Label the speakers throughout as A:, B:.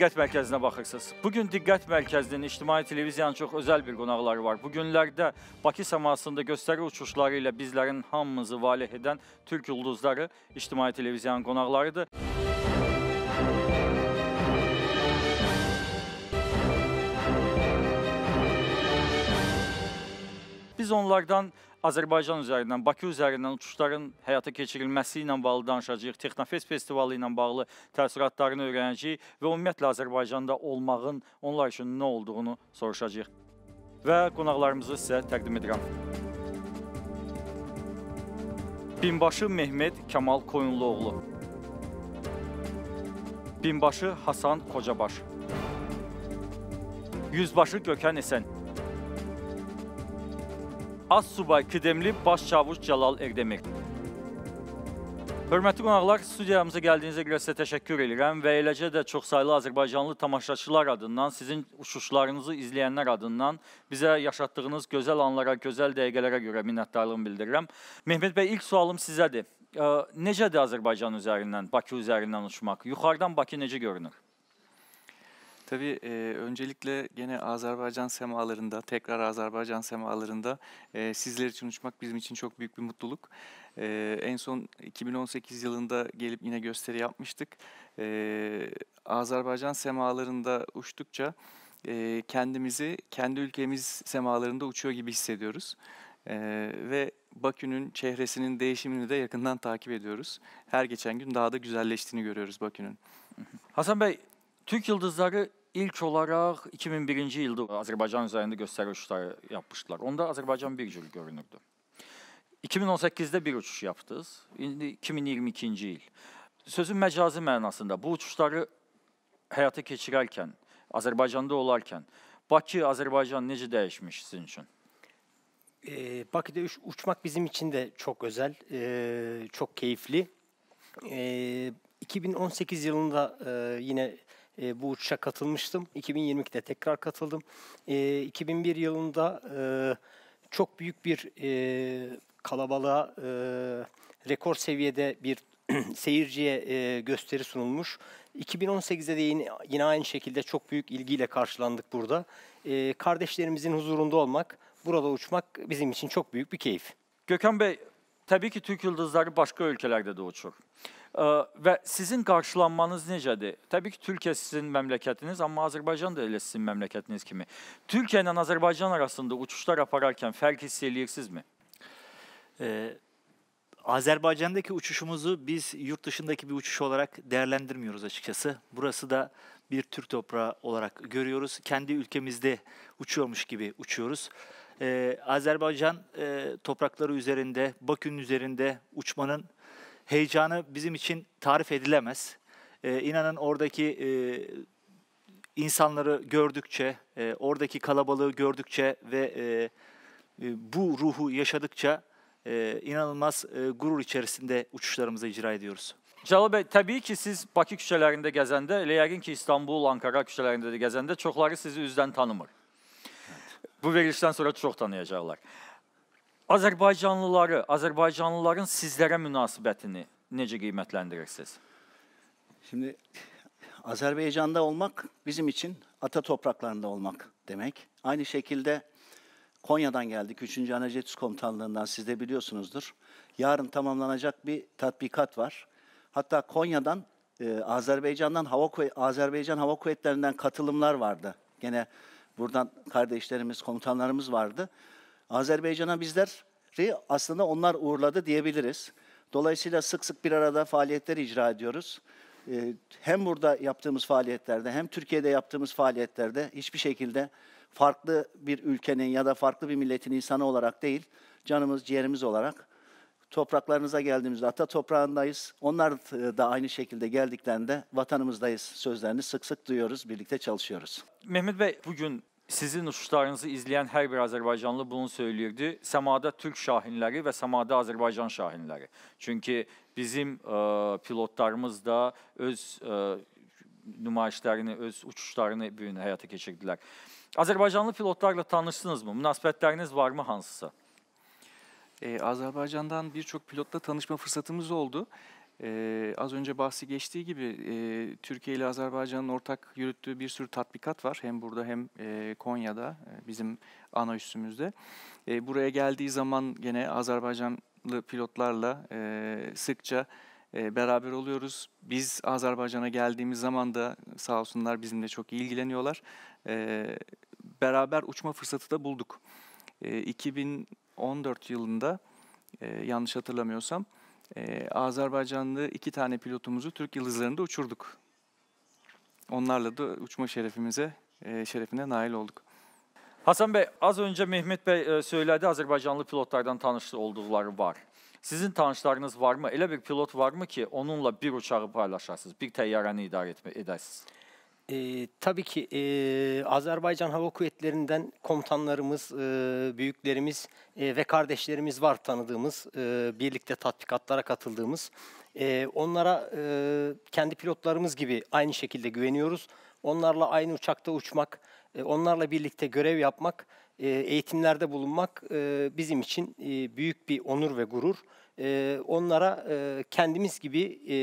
A: diqqət mərkəzinə baxırsınız. Bu gün diqqət mərkəzinin ictimai televiziyanın çox özəl bir qonaqları var. Bu günlərdə Bakı səmasında göstəri uçuşları ilə bizlərin hamımızı valeh edən Türk ulduzları ictimai televiziyanın qonaqlarıdır. Biz onlardan Azərbaycan üzərindən, Bakı üzərindən uçuşların həyata keçirilməsi ilə bağlı danışacağıq. Texnofest festivalı ilə bağlı təəssüratlarını öyrənəcəyik və ümumiyyətlə Azərbaycanda olmağın onlar üçün nə olduğunu soruşacağıq. Və qonaqlarımızı sizə təqdim edirəm. Binbaşı Mehmet Kamal Koyunluoğlu Binbaşı Hasan Kocabaş Yüzbaşı Gökən Esen Assubay Kıdemli Başçavuş Cəlal Erdemir. Hörmətli qonaqlar, studiyamıza gəldiyinizə görə sizə təşəkkür edirəm və eləcə də çoxsaylı Azərbaycanlı tamaşaçılar adından, sizin uçuşlarınızı izləyənlər adından bizə yaşatdığınız gözəl anlara, gözəl dəqiqələrə görə minnətdarlığımı bildirirəm. Mehmet bəy, ilk sualım sizədir. Necədir Azərbaycan üzərindən, Bakı üzərindən uçmaq? Yuxarıdan Bakı necə görünür?
B: Tabii e, öncelikle gene Azerbaycan semalarında, tekrar Azerbaycan semalarında e, sizler için uçmak bizim için çok büyük bir mutluluk. E, en son 2018 yılında gelip yine gösteri yapmıştık. E, Azerbaycan semalarında uçtukça e, kendimizi kendi ülkemiz semalarında uçuyor gibi hissediyoruz. E, ve Bakü'nün çehresinin değişimini de yakından takip ediyoruz. Her geçen gün daha da güzelleştiğini görüyoruz Bakü'nün. Hasan Bey, Türk Yıldızları İlk olarak 2001.
A: yılda Azerbaycan üzerinde gösteri uçuşları yapmışlar. Onda Azerbaycan bir cür görünürdü. 2018'də bir uçuş yaptız. İndi 2022 yıl. Sözün mecazi mənasında bu uçuşları həyata keçirərkən, Azərbaycanda olarkən Bakı, Azerbaycan nece değişmiş sizin için?
C: Ee, Bakı'da uçmak bizim için de çok özel, e, çok keyifli. E, ee, 2018 yılında e, yine e, bu uçuşa katılmıştım. 2022'de tekrar katıldım. E, 2001 yılında e, çok büyük bir e, kalabalığa, e, rekor seviyede bir seyirciye e, gösteri sunulmuş. 2018'de de yine, yine aynı şekilde çok büyük ilgiyle karşılandık burada. E, kardeşlerimizin huzurunda olmak, burada uçmak bizim için çok büyük bir keyif.
A: Gökhan Bey Tabii ki, Türk yıldızları başka ülkelerde de uçur. Ee, ve sizin qarşılanmanız necədir? Tabii ki, Türkiye sizin memleketiniz ama Azerbaycan da elə sizin məmləkətiniz kimi. Türkiyə ilə Azərbaycan arasında uçuşlar yaparken fark hiss eləyirsinizmi? Ee, Azerbaycan'daki uçuşumuzu biz yurt dışındaki bir uçuş olarak
D: değerlendirmiyoruz açıkçası. Burası da bir Türk toprağı olarak görüyoruz. Kendi ülkemizde uçuyormuş gibi uçuyoruz. Ee, Azerbaycan e, toprakları üzerinde, Bakü'nün üzerinde uçmanın heyecanı bizim için tarif edilemez. Ee, inanın oradaki e, insanları gördükçe, e, oradaki kalabalığı gördükçe ve e, e bu ruhu yaşadıkça
A: e, inanılmaz e, gurur içerisinde uçuşlarımızı icra ediyoruz. Cəlal bəy, təbii ki, siz Bakü küçələrində gezende, elə ki, İstanbul, Ankara küçələrində de gezende çokları sizi yüzden tanımır. Bu verilişdən sonra çox tanıyacaqlar. Azərbaycanlıları, Azərbaycanlıların sizlere münasibətini necə qiymətləndirirsiniz?
E: Şimdi Azerbaycan'da olmak bizim için ata topraklarında olmak demek. Aynı şekilde Konya'dan geldik. 3. Anajetiz Komutanlığı'ndan siz de biliyorsunuzdur. Yarın tamamlanacak bir tatbikat var. Hatta Konya'dan, e, Azerbaycan'dan hava Azerbaycan Hava Kuvvetleri'nden katılımlar vardı. Gene Buradan kardeşlerimiz, komutanlarımız vardı. Azerbaycan'a bizleri aslında onlar uğurladı diyebiliriz. Dolayısıyla sık sık bir arada faaliyetler icra ediyoruz. Ee, hem burada yaptığımız faaliyetlerde hem Türkiye'de yaptığımız faaliyetlerde hiçbir şekilde farklı bir ülkenin ya da farklı bir milletin insanı olarak değil, canımız ciğerimiz olarak topraklarınıza geldiğimizde ata toprağındayız. Onlar da aynı şekilde geldiklerinde vatanımızdayız sözlerini sık sık duyuyoruz, birlikte çalışıyoruz.
A: Mehmet Bey bugün sizin uçuşlarınızı izleyen her bir Azerbaycanlı bunu söylüyordu. Səmada Türk şahinleri ve səmada Azerbaycan şahinleri. Çünkü bizim ə, e, pilotlarımız da öz ə, e, nümayişlərini, öz uçuşlarını bu gün həyata keçirdilər.
B: Azərbaycanlı pilotlarla tanıştınız mı? var mı hansısa? Ee, Azerbaycan'dan birçok pilotla tanışma fırsatımız oldu. Ee, az önce bahsi geçtiği gibi e, Türkiye ile Azerbaycan'ın ortak yürüttüğü bir sürü tatbikat var. Hem burada hem e, Konya'da e, bizim ana üssümüzde. E, buraya geldiği zaman gene Azerbaycanlı pilotlarla e, sıkça e, beraber oluyoruz. Biz Azerbaycan'a geldiğimiz zaman da sağ olsunlar bizimle çok iyi ilgileniyorlar. E, beraber uçma fırsatı da bulduk. E, 2014 yılında e, yanlış hatırlamıyorsam e, Azerbaycanlı iki tane pilotumuzu Türk Yıldızları'nda uçurduk. Onlarla da uçma şerefimize, e, şerefine nail
A: olduk. Hasan Bey, az önce Mehmet Bey e, söyledi Azerbaycanlı pilotlardan tanıştı oldular var. Sizin tanışlarınız var mı? Ele bir pilot var mı ki, onunla bir uçağı paylaşarsınız, bir idare etme edəsiniz? E, tabii ki e, Azerbaycan Hava
C: Kuvvetleri'nden komutanlarımız, e, büyüklerimiz e, ve kardeşlerimiz var tanıdığımız, e, birlikte tatbikatlara katıldığımız. E, onlara e, kendi pilotlarımız gibi aynı şekilde güveniyoruz. Onlarla aynı uçakta uçmak, e, onlarla birlikte görev yapmak, e, eğitimlerde bulunmak e, bizim için e, büyük bir onur ve gurur e, onlara e, kendimiz gibi, e,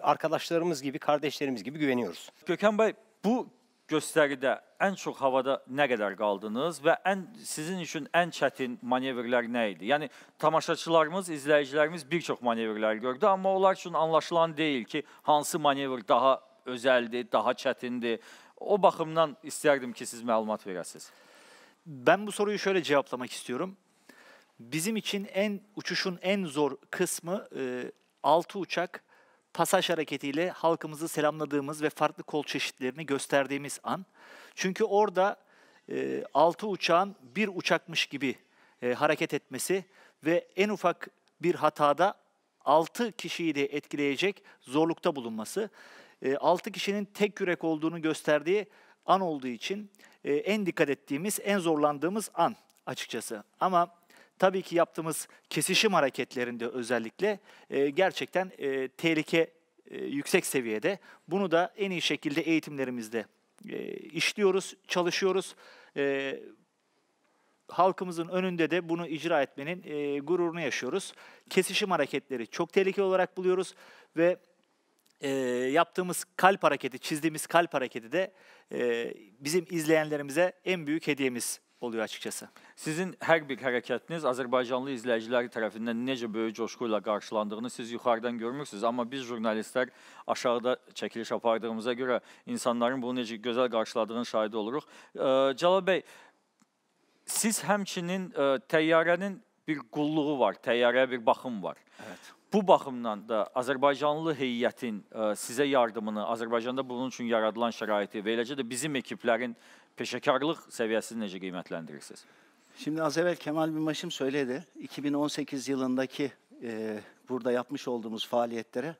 C: arkadaşlarımız
A: gibi, kardeşlerimiz gibi güveniyoruz. Gökhan Bey, Bu göstəridə ən çox havada nə qədər qaldınız və ən sizin üçün ən çətin manevrlər nə idi? Yəni tamaşaçılarımız, izləyicilərimiz bir çox manevrlər gördü, amma onlar üçün anlaşılan deyil ki, hansı manevr daha özəldir, daha çətindir. O baxımdan istərdim ki, siz məlumat verəsiniz. Ben bu soruyu şöyle cevaplamak istiyorum. Bizim için en
D: uçuşun en zor kısmı e, 6 uçak pasaj hareketiyle halkımızı selamladığımız ve farklı kol çeşitlerini gösterdiğimiz an. Çünkü orada e, 6 uçağın bir uçakmış gibi e, hareket etmesi ve en ufak bir hatada altı kişiyi de etkileyecek zorlukta bulunması. E, 6 kişinin tek yürek olduğunu gösterdiği an olduğu için e, en dikkat ettiğimiz, en zorlandığımız an açıkçası. Ama tabii ki yaptığımız kesişim hareketlerinde özellikle e, gerçekten e, tehlike e, yüksek seviyede. Bunu da en iyi şekilde eğitimlerimizde e, işliyoruz, çalışıyoruz. E, halkımızın önünde de bunu icra etmenin e, gururunu yaşıyoruz. Kesişim hareketleri çok tehlikeli olarak buluyoruz ve e, yaptığımız kalp hareketi, çizdiğimiz kalp hareketi de e, bizim izleyenlerimize en
A: büyük hediyemiz oluyor açıkçası. Sizin hər bir hərəkətiniz Azərbaycanlı izləyicilər tərəfindən necə böyük coşqu ilə qarşılandığını siz yuxarıdan görmürsünüz, amma biz jurnalistlər aşağıda çəkiliş apardığımıza görə insanların bunu necə gözəl qarşıladığının şahidi oluruq. Cəlal bəy, siz həmçinin təyyarənin bir qulluğu var, təyyarəyə bir baxım var. Evet. bu baxımdan da Azərbaycanlı heyətin ə, e, sizə yardımını, Azərbaycanda bunun üçün yaradılan şəraiti və eləcə də bizim ekiplərin peşəkarlıq səviyyəsini necə qiymətləndirirsiniz?
E: Şimdi az evvel Kemal Binbaşım söyledi. 2018 yılındaki e, burada yapmış olduğumuz faaliyetlere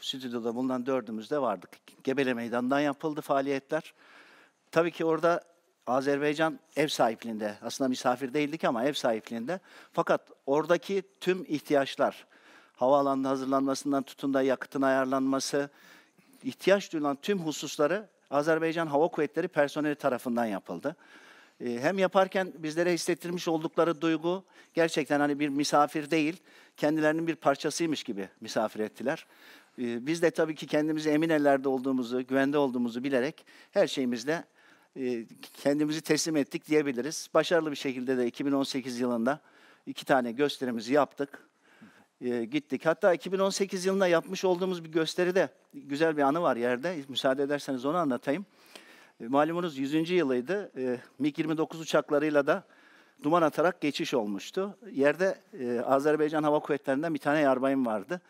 E: stüdyoda bundan dördümüz de vardık. Gebele Meydan'dan yapıldı faaliyetler. Tabii ki orada Azerbaycan ev sahipliğinde, aslında misafir değildik ama ev sahipliğinde. Fakat oradaki tüm ihtiyaçlar, havaalanının hazırlanmasından tutun da yakıtın ayarlanması, ihtiyaç duyulan tüm hususları Azerbaycan Hava Kuvvetleri personeli tarafından yapıldı. Ee, hem yaparken bizlere hissettirmiş oldukları duygu gerçekten hani bir misafir değil, kendilerinin bir parçasıymış gibi misafir ettiler. Ee, biz de tabii ki kendimizi emin ellerde olduğumuzu, güvende olduğumuzu bilerek her şeyimizde e, kendimizi teslim ettik diyebiliriz. Başarılı bir şekilde de 2018 yılında iki tane gösterimizi yaptık. E, gittik. Hatta 2018 yılında yapmış olduğumuz bir gösteride güzel bir anı var yerde. Müsaade ederseniz onu anlatayım. E, malumunuz 100. yılıydı. E, MiG-29 uçaklarıyla da duman atarak geçiş olmuştu. Yerde e, Azerbaycan Hava Kuvvetleri'nden bir tane yarbayım vardı.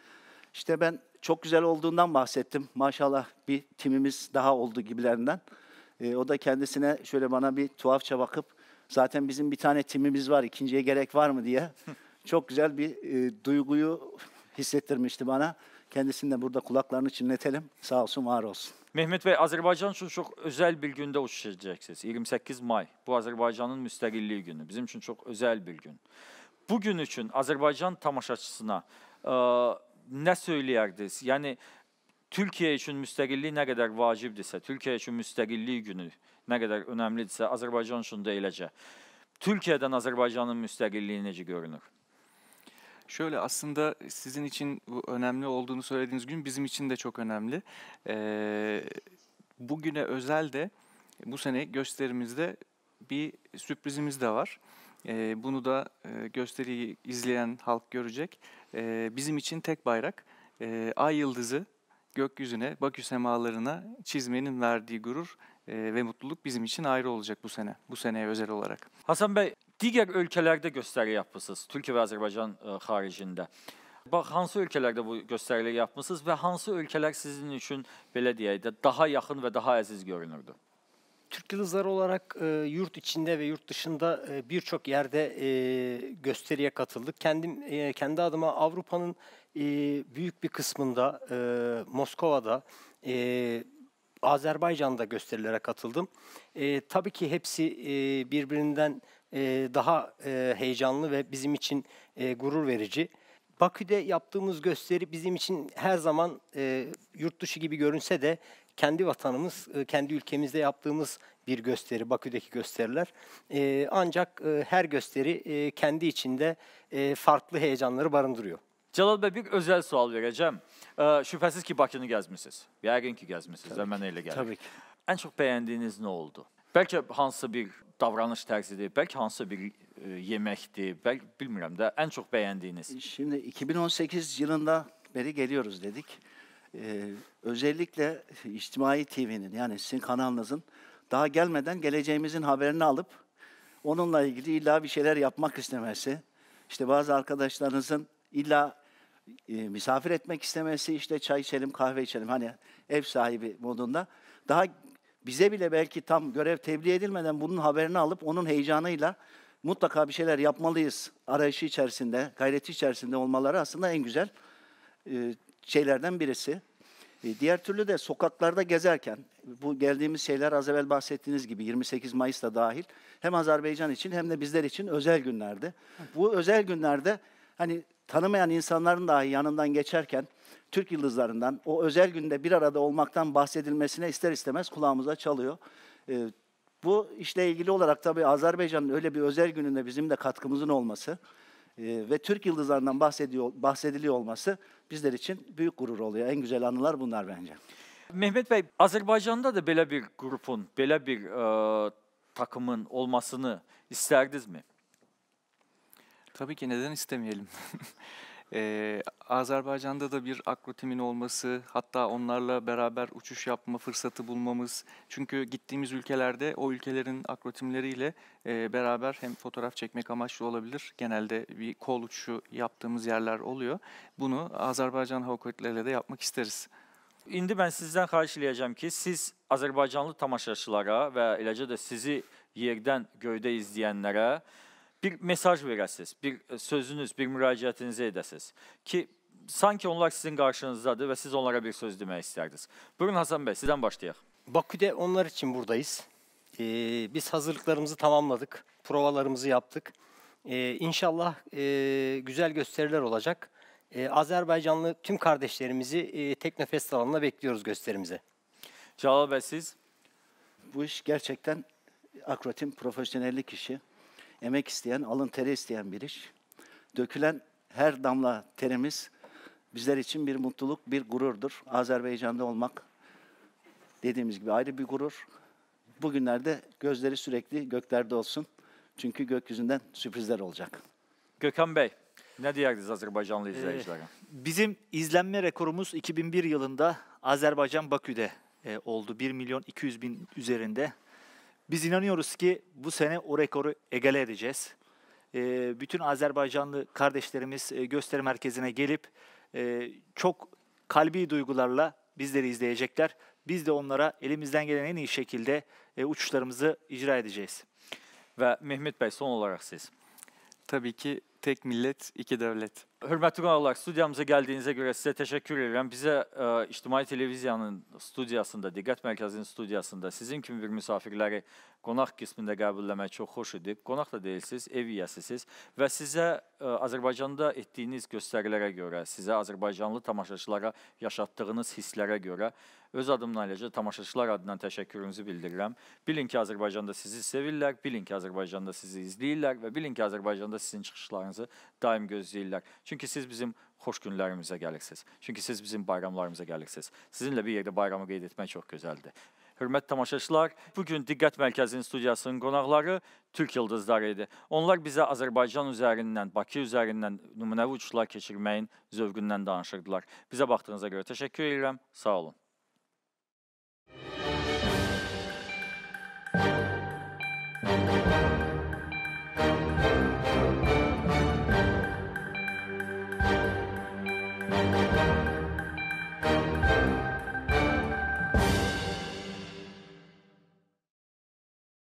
E: İşte ben çok güzel olduğundan bahsettim. Maşallah bir timimiz daha oldu gibilerinden. E, o da kendisine şöyle bana bir tuhafça bakıp zaten bizim bir tane timimiz var ikinciye gerek var mı diye çok güzel bir e, duyguyu hissettirmişti bana. Kendisini de burada kulaklarını çinletelim. Sağ olsun, var olsun.
A: Mehmet Bey, Azerbaycan üçün çox özəl bir günde uçuşacaqsınız. 28 may. Bu Azerbaycan'ın müstəqilliyi günü. Bizim için çok özel bir gün. Bu gün Azerbaycan Azərbaycan tamaşaçısına ə, e, nə söyləyərdiniz? Yəni Türkiyə üçün müstəqillik nə qədər vacibdirsə, Türkiye için müstəqillik günü ne kadar önəmlidirsə, Azərbaycan üçün də eləcə. Türkiyədən Azərbaycanın müstəqilliyi necə görünür?
B: Şöyle aslında sizin için bu önemli olduğunu söylediğiniz gün bizim için de çok önemli. Ee, bugüne özel de bu sene gösterimizde bir sürprizimiz de var. Ee, bunu da e, gösteriyi izleyen halk görecek. Ee, bizim için tek bayrak e, ay yıldızı gökyüzüne, Bakü semalarına çizmenin verdiği gurur e, ve mutluluk bizim için ayrı olacak bu sene. Bu seneye özel olarak. Hasan Bey digər ölkələrdə göstəri yapmısınız, Türkiyə və Azərbaycan
A: xaricində. E, Bax hansı ölkələrdə bu gösterileri yapmısınız ve hansı ülkeler sizin üçün belediyede daha yakın ve daha aziz görünürdü?
C: Türk Yıldızları olarak e, yurt içinde ve yurt dışında e, birçok yerde e, gösteriye katıldık. Kendim e, kendi adıma Avrupa'nın e, büyük bir kısmında e, Moskova'da e, Azerbaycan'da gösterilere katıldım. E, tabii ki hepsi e, birbirinden e, daha e, heyecanlı ve bizim için e, gurur verici. Bakü'de yaptığımız gösteri bizim için her zaman yurt dışı gibi görünse de kendi vatanımız, kendi ülkemizde yaptığımız bir gösteri, Bakü'deki gösteriler. ancak her gösteri kendi içinde farklı
A: heyecanları barındırıyor. Celal Bey bir özəl sual verəcəm. Şübhəsiz ki, Bakını gəzmisiniz. Yəqin ki, gəzmisiniz. Mən elə gəlir. Təbii ki. Ən çox bəyəndiyiniz nə oldu? Bəlkə hansı bir davranış tərzidir, bəlkə hansı bir e, yeməkdir, bəlkə bilmirəm də ən çox bəyəndiyiniz.
E: E, şimdi 2018 yılında beri geliyoruz dedik. Ee, özellikle İçtimai TV'nin yani sizin kanalınızın daha gelmeden geleceğimizin haberini alıp onunla ilgili illa bir şeyler yapmak istemesi, işte bazı arkadaşlarınızın illa e, misafir etmek istemesi, işte çay içelim, kahve içelim hani ev sahibi modunda daha bize bile belki tam görev tebliğ edilmeden bunun haberini alıp onun heyecanıyla mutlaka bir şeyler yapmalıyız arayışı içerisinde, gayreti içerisinde olmaları aslında en güzel e, şeylerden birisi. E, diğer türlü de sokaklarda gezerken bu geldiğimiz şeyler az evvel bahsettiğiniz gibi 28 Mayıs'ta dahil hem Azerbaycan için hem de bizler için özel günlerdi. Bu özel günlerde hani tanımayan insanların dahi yanından geçerken Türk yıldızlarından o özel günde bir arada olmaktan bahsedilmesine ister istemez kulağımıza çalıyor. E, bu işle ilgili olarak tabii Azerbaycan'ın öyle bir özel gününde bizim de katkımızın olması e, ve Türk yıldızlarından bahsediyor, bahsediliyor olması bizler için büyük gurur oluyor. En güzel anılar bunlar bence.
A: Mehmet Bey, Azerbaycan'da da böyle bir grubun, böyle bir e, takımın
B: olmasını isterdiniz mi? Tabii ki neden istemeyelim. Ee, Azerbaycan'da da bir akrotimin olması, hatta onlarla beraber uçuş yapma fırsatı bulmamız. Çünkü gittiğimiz ülkelerde o ülkelerin akrotimleriyle e, beraber hem fotoğraf çekmek amaçlı olabilir. Genelde bir kol uçuşu yaptığımız yerler oluyor. Bunu Azerbaycan Hava Kuvvetleri'yle de yapmak isteriz. Şimdi ben
A: sizden karşılayacağım ki, siz Azərbaycanlı tamaşaçılara ve ilaca da sizi yerdən göydə izleyenlere bir mesaj verəsiz, bir e, sözünüz, bir müraciətinizi edəsiz ki, sanki onlar sizin qarşınızdadır və siz onlara bir söz demək istərdiniz. Buyurun Hasan Bey, sizden başlayaq. Bakü'de onlar için buradayız. Ee, biz hazırlıklarımızı
C: tamamladık, provalarımızı yaptık. Ee, inşallah e, güzel gösteriler olacak. Ee, Azerbaycanlı tüm kardeşlerimizi e, Teknofest alanına bekliyoruz gösterimize. Cevap Bey siz? Bu iş gerçekten akrotim
E: profesyonellik işi emek isteyen, alın teri isteyen bir iş. Dökülen her damla terimiz bizler için bir mutluluk, bir gururdur. Azerbaycan'da olmak dediğimiz gibi ayrı bir gurur. Bugünlerde gözleri sürekli
D: göklerde olsun. Çünkü gökyüzünden sürprizler olacak.
A: Gökhan Bey, ne diyerdiniz Azerbaycanlı ee, izleyicilere? Ee,
D: bizim izlenme rekorumuz 2001 yılında
A: Azerbaycan
D: Bakü'de e, oldu. 1 milyon 200 bin üzerinde biz inanıyoruz ki bu sene o rekoru egale edeceğiz. E, bütün Azerbaycanlı kardeşlerimiz e, gösteri merkezine gelip e, çok kalbi duygularla bizleri izleyecekler. Biz de onlara elimizden gelen en iyi şekilde e, uçuşlarımızı icra edeceğiz.
A: Ve Mehmet Bey son olarak siz. Tabii ki tek millet, iki devlet. Hürmetli qonaqlar, studiyamıza gəldiyinizə görə sizə təşəkkür edirəm. Bizə ə, e, İctimai Televiziyanın studiyasında, Diqqət Mərkəzinin studiyasında sizin kimi bir misafirləri qonaq qismində qəbulləmək çox xoş idi. Qonaq da deyilsiniz, ev yiyəsiniz və sizə ə, e, Azərbaycanda etdiyiniz göstərilərə görə, sizə Azərbaycanlı tamaşaçılara yaşatdığınız hisslərə görə öz adımdan eləcə tamaşaçılar adından təşəkkürünüzü bildirirəm. Bilin ki, Azərbaycanda sizi sevirlər, bilin ki, Azərbaycanda sizi izləyirlər və bilin ki, Azərbaycanda sizin çıxışlarınızı daim gözləyirlər. Çünki siz bizim xoş günlərimizə gəlirsiniz. Çünki siz bizim bayramlarımıza gəlirsiniz. Sizinlə bir yerdə bayramı qeyd etmək çox gözəldir. Hörmət tamaşaçılar, bu gün Diqqət Mərkəzinin studiyasının qonaqları Türk yıldızları idi. Onlar bizə Azərbaycan üzərindən, Bakı üzərindən nümunəvi uçuşlar keçirməyin zövqündən danışırdılar. Bizə baxdığınıza görə təşəkkür edirəm. Sağ olun.